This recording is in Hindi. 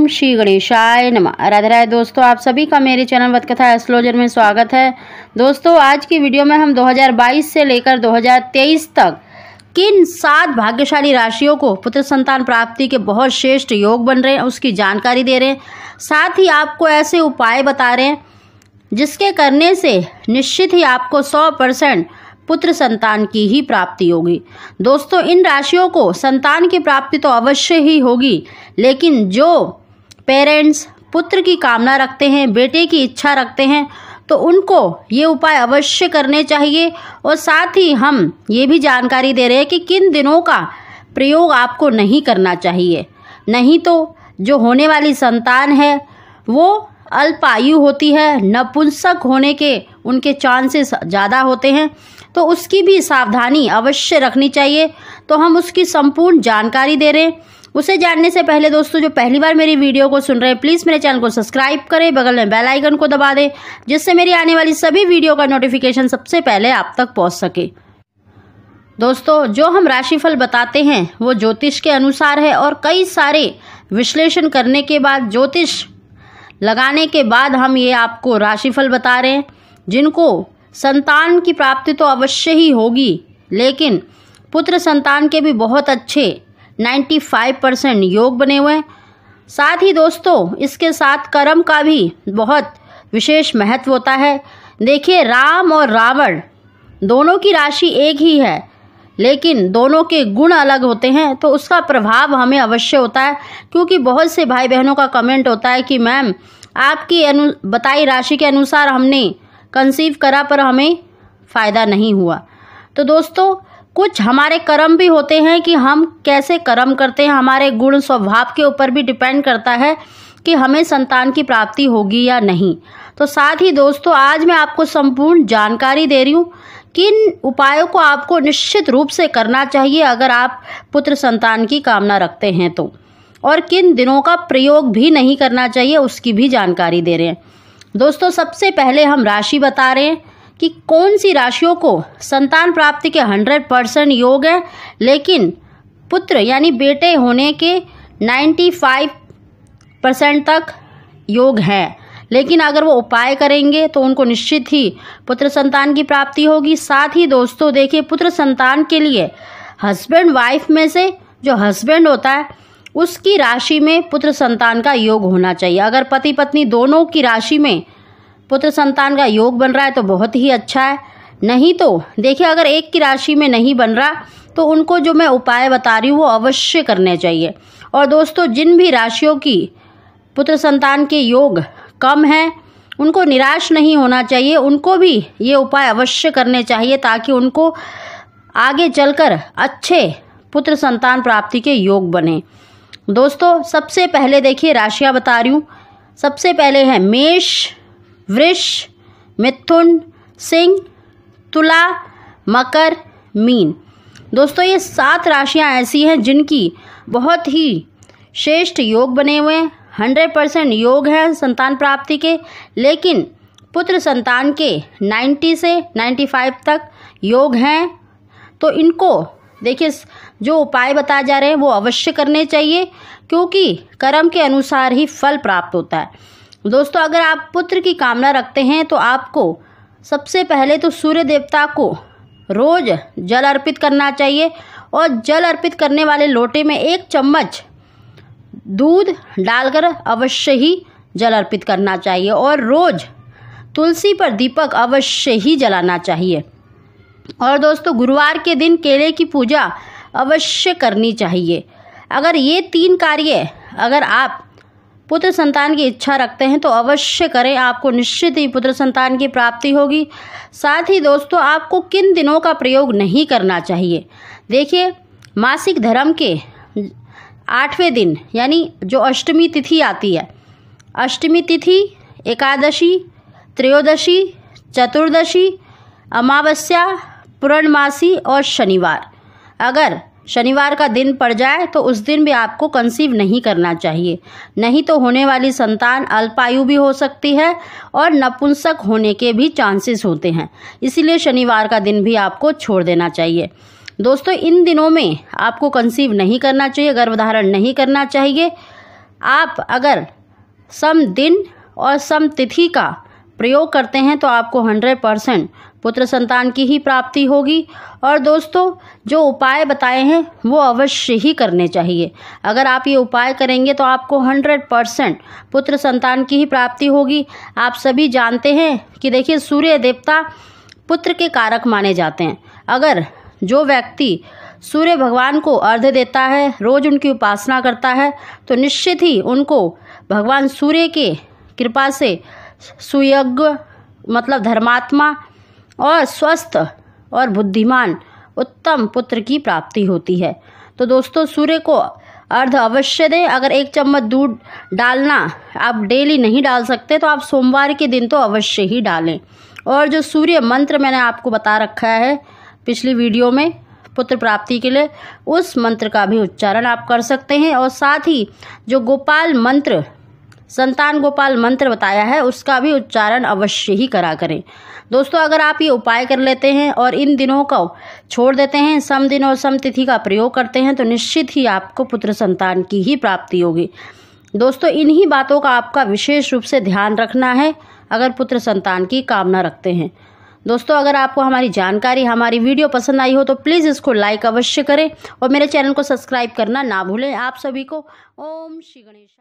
ओम श्री गणेशाय नमः राधे दोस्तों आप सभी का मेरे चैनल वतकथा एस्ट्रोलॉजर में स्वागत है दोस्तों आज की वीडियो में हम 2022 से लेकर 2023 तक किन सात भाग्यशाली राशियों को पुत्र संतान प्राप्ति के बहुत श्रेष्ठ योग बन रहे हैं उसकी जानकारी दे रहे हैं साथ ही आपको ऐसे उपाय बता रहे हैं जिसके करने से निश्चित ही आपको सौ परसेंट पुत्र संतान की ही प्राप्ति होगी दोस्तों इन राशियों को संतान की प्राप्ति तो अवश्य ही होगी लेकिन जो पेरेंट्स पुत्र की कामना रखते हैं बेटे की इच्छा रखते हैं तो उनको ये उपाय अवश्य करने चाहिए और साथ ही हम ये भी जानकारी दे रहे हैं कि किन दिनों का प्रयोग आपको नहीं करना चाहिए नहीं तो जो होने वाली संतान है वो अल्पायु होती है नपुंसक होने के उनके चांसेस ज़्यादा होते हैं तो उसकी भी सावधानी अवश्य रखनी चाहिए तो हम उसकी संपूर्ण जानकारी दे रहे हैं उसे जानने से पहले दोस्तों जो पहली बार मेरी वीडियो को सुन रहे हैं प्लीज़ मेरे चैनल को सब्सक्राइब करें बगल में बेल आइकन को दबा दें जिससे मेरी आने वाली सभी वीडियो का नोटिफिकेशन सबसे पहले आप तक पहुँच सके दोस्तों जो हम राशिफल बताते हैं वो ज्योतिष के अनुसार है और कई सारे विश्लेषण करने के बाद ज्योतिष लगाने के बाद हम ये आपको राशिफल बता रहे हैं जिनको संतान की प्राप्ति तो अवश्य ही होगी लेकिन पुत्र संतान के भी बहुत अच्छे नाइन्टी फाइव परसेंट योग बने हुए हैं साथ ही दोस्तों इसके साथ कर्म का भी बहुत विशेष महत्व होता है देखिए राम और रावण दोनों की राशि एक ही है लेकिन दोनों के गुण अलग होते हैं तो उसका प्रभाव हमें अवश्य होता है क्योंकि बहुत से भाई बहनों का कमेंट होता है कि मैम आपकी अनु बताई राशि के अनुसार हमने कंसीव करा पर हमें फ़ायदा नहीं हुआ तो दोस्तों कुछ हमारे कर्म भी होते हैं कि हम कैसे कर्म करते हैं हमारे गुण स्वभाव के ऊपर भी डिपेंड करता है कि हमें संतान की प्राप्ति होगी या नहीं तो साथ ही दोस्तों आज मैं आपको संपूर्ण जानकारी दे रही हूँ किन उपायों को आपको निश्चित रूप से करना चाहिए अगर आप पुत्र संतान की कामना रखते हैं तो और किन दिनों का प्रयोग भी नहीं करना चाहिए उसकी भी जानकारी दे रहे हैं दोस्तों सबसे पहले हम राशि बता रहे हैं कि कौन सी राशियों को संतान प्राप्ति के हंड्रेड परसेंट योग है लेकिन पुत्र यानी बेटे होने के नाइन्टी फाइव परसेंट तक योग है लेकिन अगर वो उपाय करेंगे तो उनको निश्चित ही पुत्र संतान की प्राप्ति होगी साथ ही दोस्तों देखिए पुत्र संतान के लिए हस्बैंड वाइफ में से जो हस्बैंड होता है उसकी राशि में पुत्र संतान का योग होना चाहिए अगर पति पत्नी दोनों की राशि में पुत्र संतान का योग बन रहा है तो बहुत ही अच्छा है नहीं तो देखिए अगर एक की राशि में नहीं बन रहा तो उनको जो मैं उपाय बता रही हूँ वो अवश्य करने चाहिए और दोस्तों जिन भी राशियों की पुत्र संतान के योग कम हैं उनको निराश नहीं होना चाहिए उनको भी ये उपाय अवश्य करने चाहिए ताकि उनको आगे चलकर अच्छे पुत्र संतान प्राप्ति के योग बने दोस्तों सबसे पहले देखिए राशियाँ बता रही हूँ सबसे पहले हैं मेष वृष मिथुन सिंह तुला मकर मीन दोस्तों ये सात राशियां ऐसी हैं जिनकी बहुत ही श्रेष्ठ योग बने हुए हैं हंड्रेड परसेंट योग हैं संतान प्राप्ति के लेकिन पुत्र संतान के नाइन्टी से नाइन्टी फाइव तक योग हैं तो इनको देखिए जो उपाय बताए जा रहे हैं वो अवश्य करने चाहिए क्योंकि कर्म के अनुसार ही फल प्राप्त होता है दोस्तों अगर आप पुत्र की कामना रखते हैं तो आपको सबसे पहले तो सूर्य देवता को रोज़ जल अर्पित करना चाहिए और जल अर्पित करने वाले लोटे में एक चम्मच दूध डालकर अवश्य ही जल अर्पित करना चाहिए और रोज़ तुलसी पर दीपक अवश्य ही जलाना चाहिए और दोस्तों गुरुवार के दिन केले की पूजा अवश्य करनी चाहिए अगर ये तीन कार्य अगर आप पुत्र संतान की इच्छा रखते हैं तो अवश्य करें आपको निश्चित ही पुत्र संतान की प्राप्ति होगी साथ ही दोस्तों आपको किन दिनों का प्रयोग नहीं करना चाहिए देखिए मासिक धर्म के आठवें दिन यानी जो अष्टमी तिथि आती है अष्टमी तिथि एकादशी त्रयोदशी चतुर्दशी अमावस्या पूर्णमासी और शनिवार अगर शनिवार का दिन पड़ जाए तो उस दिन भी आपको कंसीव नहीं करना चाहिए नहीं तो होने वाली संतान अल्पायु भी हो सकती है और नपुंसक होने के भी चांसेस होते हैं इसीलिए शनिवार का दिन भी आपको छोड़ देना चाहिए दोस्तों इन दिनों में आपको कंसीव नहीं करना चाहिए गर्भधारण नहीं करना चाहिए आप अगर सम दिन और सम तिथि का प्रयोग करते हैं तो आपको हंड्रेड परसेंट पुत्र संतान की ही प्राप्ति होगी और दोस्तों जो उपाय बताए हैं वो अवश्य ही करने चाहिए अगर आप ये उपाय करेंगे तो आपको हंड्रेड परसेंट पुत्र संतान की ही प्राप्ति होगी आप सभी जानते हैं कि देखिए सूर्य देवता पुत्र के कारक माने जाते हैं अगर जो व्यक्ति सूर्य भगवान को अर्ध देता है रोज उनकी उपासना करता है तो निश्चित ही उनको भगवान सूर्य के कृपा से सुयज्ञ मतलब धर्मात्मा और स्वस्थ और बुद्धिमान उत्तम पुत्र की प्राप्ति होती है तो दोस्तों सूर्य को अर्ध अवश्य दें अगर एक चम्मच दूध डालना आप डेली नहीं डाल सकते तो आप सोमवार के दिन तो अवश्य ही डालें और जो सूर्य मंत्र मैंने आपको बता रखा है पिछली वीडियो में पुत्र प्राप्ति के लिए उस मंत्र का भी उच्चारण आप कर सकते हैं और साथ ही जो गोपाल मंत्र संतान गोपाल मंत्र बताया है उसका भी उच्चारण अवश्य ही करा करें दोस्तों अगर आप ये उपाय कर लेते हैं और इन दिनों को छोड़ देते हैं सम दिन और सम तिथि का प्रयोग करते हैं तो निश्चित ही आपको पुत्र संतान की ही प्राप्ति होगी दोस्तों इन्हीं बातों का आपका विशेष रूप से ध्यान रखना है अगर पुत्र संतान की कामना रखते हैं दोस्तों अगर आपको हमारी जानकारी हमारी वीडियो पसंद आई हो तो प्लीज़ इसको लाइक अवश्य करें और मेरे चैनल को सब्सक्राइब करना ना भूलें आप सभी को ओम श्री गणेश